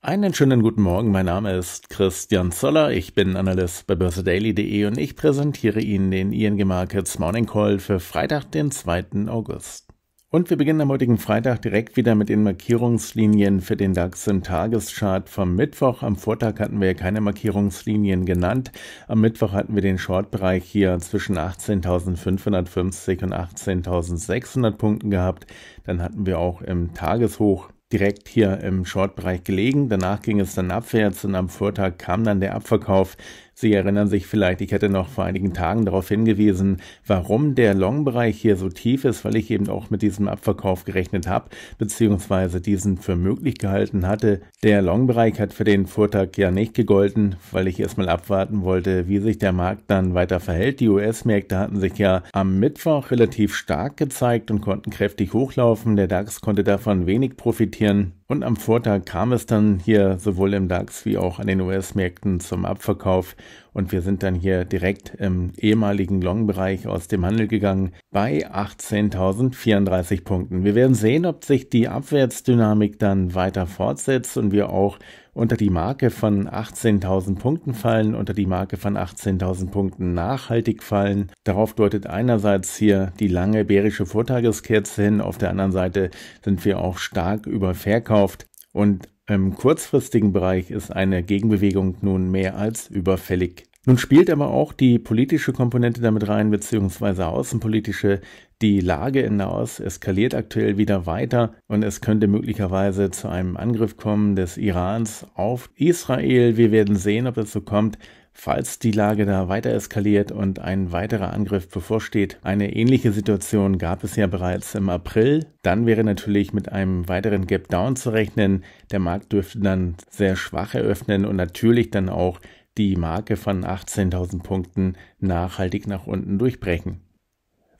Einen schönen guten Morgen, mein Name ist Christian Zoller, ich bin Analyst bei börsedaily.de und ich präsentiere Ihnen den ING Markets Morning Call für Freitag, den 2. August. Und wir beginnen am heutigen Freitag direkt wieder mit den Markierungslinien für den DAX im Tageschart. Vom Mittwoch am Vortag hatten wir keine Markierungslinien genannt. Am Mittwoch hatten wir den Shortbereich hier zwischen 18.550 und 18.600 Punkten gehabt. Dann hatten wir auch im Tageshoch direkt hier im Short-Bereich gelegen. Danach ging es dann abwärts und am Vortag kam dann der Abverkauf. Sie erinnern sich vielleicht, ich hätte noch vor einigen Tagen darauf hingewiesen, warum der Long-Bereich hier so tief ist, weil ich eben auch mit diesem Abverkauf gerechnet habe, beziehungsweise diesen für möglich gehalten hatte. Der Long-Bereich hat für den Vortag ja nicht gegolten, weil ich erstmal abwarten wollte, wie sich der Markt dann weiter verhält. Die US-Märkte hatten sich ja am Mittwoch relativ stark gezeigt und konnten kräftig hochlaufen. Der DAX konnte davon wenig profitieren meditieren Und am Vortag kam es dann hier sowohl im DAX wie auch an den US-Märkten zum Abverkauf. Und wir sind dann hier direkt im ehemaligen Long-Bereich aus dem Handel gegangen bei 18.034 Punkten. Wir werden sehen, ob sich die Abwärtsdynamik dann weiter fortsetzt und wir auch unter die Marke von 18.000 Punkten fallen, unter die Marke von 18.000 Punkten nachhaltig fallen. Darauf deutet einerseits hier die lange bärische Vortageskerze hin, auf der anderen Seite sind wir auch stark über Verkauf gekauft. Und im kurzfristigen Bereich ist eine Gegenbewegung nun mehr als überfällig. Nun spielt aber auch die politische Komponente damit rein, beziehungsweise außenpolitische. Die Lage in Nahost eskaliert aktuell wieder weiter und es könnte möglicherweise zu einem Angriff kommen des Irans auf Israel. Wir werden sehen, ob es so kommt. Falls die Lage da weiter eskaliert und ein weiterer Angriff bevorsteht, eine ähnliche Situation gab es ja bereits im April, dann wäre natürlich mit einem weiteren Gap Down zu rechnen. Der Markt dürfte dann sehr schwach eröffnen und natürlich dann auch die Marke von 18.000 Punkten nachhaltig nach unten durchbrechen.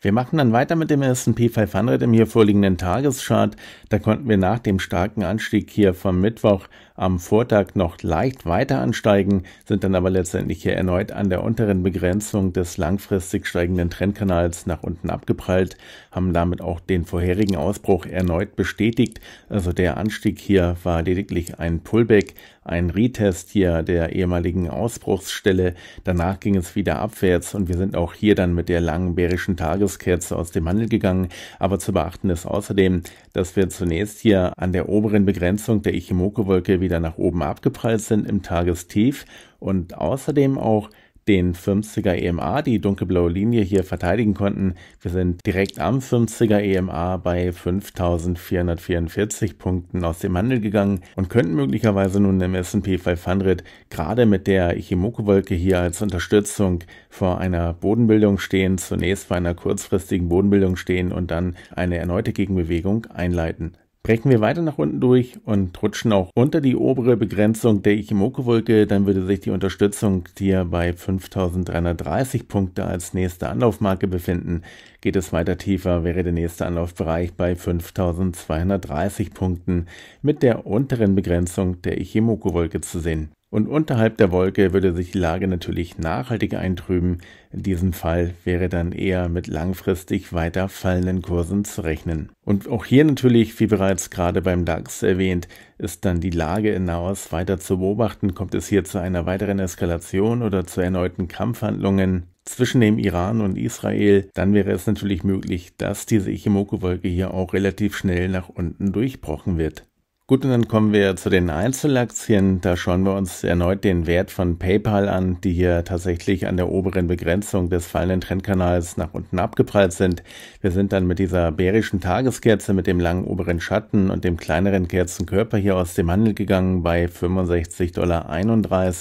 Wir machen dann weiter mit dem S&P 500 im hier vorliegenden Tageschart. Da konnten wir nach dem starken Anstieg hier vom Mittwoch am Vortag noch leicht weiter ansteigen, sind dann aber letztendlich hier erneut an der unteren Begrenzung des langfristig steigenden Trendkanals nach unten abgeprallt, haben damit auch den vorherigen Ausbruch erneut bestätigt. Also der Anstieg hier war lediglich ein Pullback, ein Retest hier der ehemaligen Ausbruchsstelle. Danach ging es wieder abwärts und wir sind auch hier dann mit der langen bärischen Tageskerze aus dem Handel gegangen. Aber zu beachten ist außerdem, dass wir zunächst hier an der oberen Begrenzung der Ichimoku-Wolke wieder nach oben abgeprallt sind im Tagestief und außerdem auch den 50er EMA, die dunkelblaue Linie hier verteidigen konnten. Wir sind direkt am 50er EMA bei 5444 Punkten aus dem Handel gegangen und könnten möglicherweise nun im S&P 500 gerade mit der Ichimoku-Wolke hier als Unterstützung vor einer Bodenbildung stehen, zunächst vor einer kurzfristigen Bodenbildung stehen und dann eine erneute Gegenbewegung einleiten. Brechen wir weiter nach unten durch und rutschen auch unter die obere Begrenzung der Ichimoku-Wolke, dann würde sich die Unterstützung hier bei 5330 Punkte als nächste Anlaufmarke befinden. Geht es weiter tiefer, wäre der nächste Anlaufbereich bei 5230 Punkten mit der unteren Begrenzung der Ichimoku-Wolke zu sehen. Und unterhalb der Wolke würde sich die Lage natürlich nachhaltig eintrüben. In diesem Fall wäre dann eher mit langfristig weiter fallenden Kursen zu rechnen. Und auch hier natürlich, wie bereits gerade beim DAX erwähnt, ist dann die Lage in Naos weiter zu beobachten. Kommt es hier zu einer weiteren Eskalation oder zu erneuten Kampfhandlungen? zwischen dem Iran und Israel, dann wäre es natürlich möglich, dass diese Ichimoku-Wolke hier auch relativ schnell nach unten durchbrochen wird. Gut, und dann kommen wir zu den Einzelaktien. Da schauen wir uns erneut den Wert von PayPal an, die hier tatsächlich an der oberen Begrenzung des fallenden Trendkanals nach unten abgeprallt sind. Wir sind dann mit dieser bärischen Tageskerze mit dem langen oberen Schatten und dem kleineren Kerzenkörper hier aus dem Handel gegangen bei 65,31 Dollar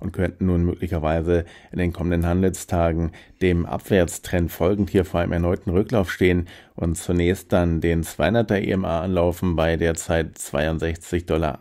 und könnten nun möglicherweise in den kommenden Handelstagen dem Abwärtstrend folgend hier vor einem erneuten Rücklauf stehen und zunächst dann den 200er EMA anlaufen bei derzeit 62,80 Dollar.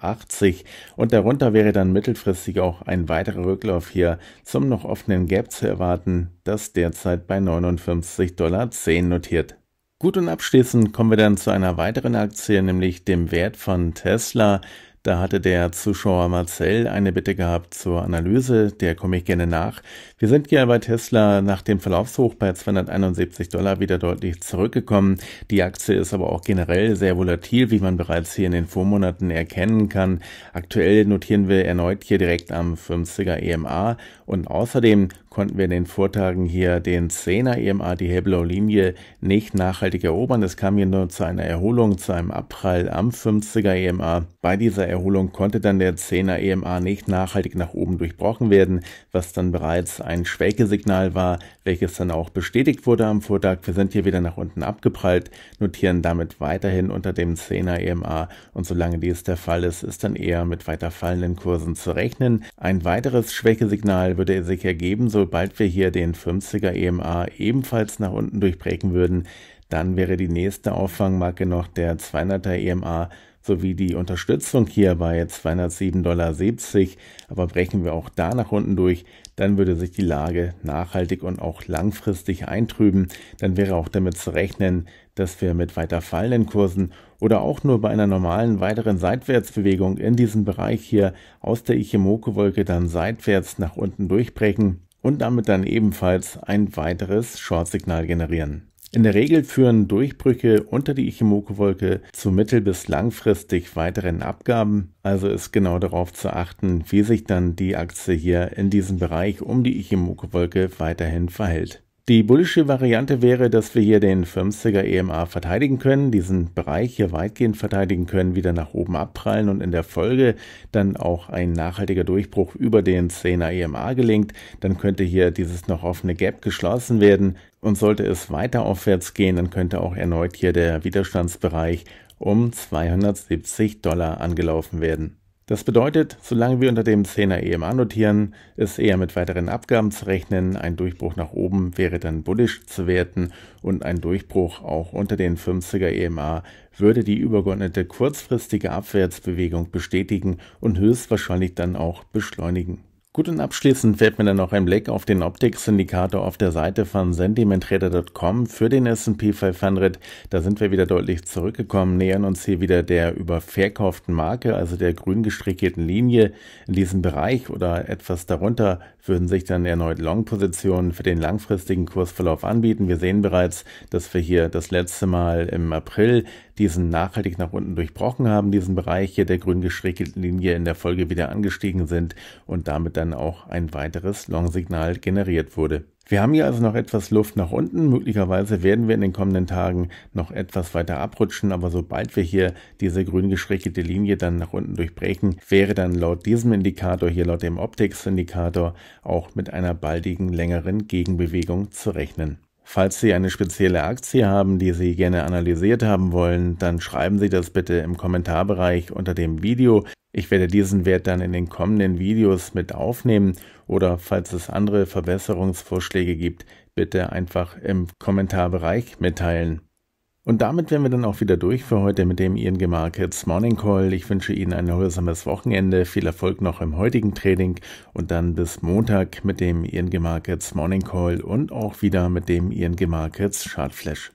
Und darunter wäre dann mittelfristig auch ein weiterer Rücklauf hier zum noch offenen Gap zu erwarten, das derzeit bei 59,10 Dollar notiert. Gut und abschließend kommen wir dann zu einer weiteren Aktie, nämlich dem Wert von Tesla. Da hatte der Zuschauer Marcel eine Bitte gehabt zur Analyse, der komme ich gerne nach. Wir sind ja bei Tesla nach dem Verlaufshoch bei 271 Dollar wieder deutlich zurückgekommen. Die Aktie ist aber auch generell sehr volatil, wie man bereits hier in den Vormonaten erkennen kann. Aktuell notieren wir erneut hier direkt am 50er EMA und außerdem konnten wir in den Vortagen hier den 10er EMA, die Hebelau Linie, nicht nachhaltig erobern. Es kam hier nur zu einer Erholung, zu einem Abprall am 50er EMA. Bei dieser Erholung konnte dann der 10er EMA nicht nachhaltig nach oben durchbrochen werden, was dann bereits ein Schwächesignal war, welches dann auch bestätigt wurde am Vortag. Wir sind hier wieder nach unten abgeprallt, notieren damit weiterhin unter dem 10er EMA und solange dies der Fall ist, ist dann eher mit weiter fallenden Kursen zu rechnen. Ein weiteres Schwächesignal würde sich ergeben, so sobald wir hier den 50er EMA ebenfalls nach unten durchbrechen würden, dann wäre die nächste Auffangmarke noch der 200er EMA sowie die Unterstützung hier bei 207,70 Dollar. Aber brechen wir auch da nach unten durch, dann würde sich die Lage nachhaltig und auch langfristig eintrüben. Dann wäre auch damit zu rechnen, dass wir mit weiter fallenden Kursen oder auch nur bei einer normalen weiteren Seitwärtsbewegung in diesem Bereich hier aus der Ichimoku-Wolke dann seitwärts nach unten durchbrechen und damit dann ebenfalls ein weiteres Shortsignal generieren. In der Regel führen Durchbrüche unter die Ichimoku-Wolke zu mittel- bis langfristig weiteren Abgaben, also ist genau darauf zu achten, wie sich dann die Aktie hier in diesem Bereich um die Ichimoku-Wolke weiterhin verhält. Die bullische Variante wäre, dass wir hier den 50er EMA verteidigen können, diesen Bereich hier weitgehend verteidigen können, wieder nach oben abprallen und in der Folge dann auch ein nachhaltiger Durchbruch über den 10er EMA gelingt. Dann könnte hier dieses noch offene Gap geschlossen werden und sollte es weiter aufwärts gehen, dann könnte auch erneut hier der Widerstandsbereich um 270 Dollar angelaufen werden. Das bedeutet, solange wir unter dem 10er EMA notieren, ist eher mit weiteren Abgaben zu rechnen. Ein Durchbruch nach oben wäre dann bullisch zu werten und ein Durchbruch auch unter den 50er EMA würde die übergeordnete kurzfristige Abwärtsbewegung bestätigen und höchstwahrscheinlich dann auch beschleunigen. Gut, und abschließend fällt mir dann noch ein Blick auf den Optik-Syndikator auf der Seite von sentimentrader.com für den S&P 500. Da sind wir wieder deutlich zurückgekommen, nähern uns hier wieder der überverkauften Marke, also der grün gestrickelten Linie in diesem Bereich oder etwas darunter würden sich dann erneut Long-Positionen für den langfristigen Kursverlauf anbieten. Wir sehen bereits, dass wir hier das letzte Mal im April diesen nachhaltig nach unten durchbrochen haben, diesen Bereich hier der grün gestrichelten Linie in der Folge wieder angestiegen sind und damit dann auch ein weiteres Long-Signal generiert wurde. Wir haben hier also noch etwas Luft nach unten. Möglicherweise werden wir in den kommenden Tagen noch etwas weiter abrutschen, aber sobald wir hier diese grün gestrichelte Linie dann nach unten durchbrechen, wäre dann laut diesem Indikator, hier laut dem Optics-Indikator, auch mit einer baldigen längeren Gegenbewegung zu rechnen. Falls Sie eine spezielle Aktie haben, die Sie gerne analysiert haben wollen, dann schreiben Sie das bitte im Kommentarbereich unter dem Video. Ich werde diesen Wert dann in den kommenden Videos mit aufnehmen oder falls es andere Verbesserungsvorschläge gibt, bitte einfach im Kommentarbereich mitteilen. Und damit wären wir dann auch wieder durch für heute mit dem ING Markets Morning Call. Ich wünsche Ihnen ein erholsames Wochenende, viel Erfolg noch im heutigen Trading und dann bis Montag mit dem ING Markets Morning Call und auch wieder mit dem ING Markets Chart Flash.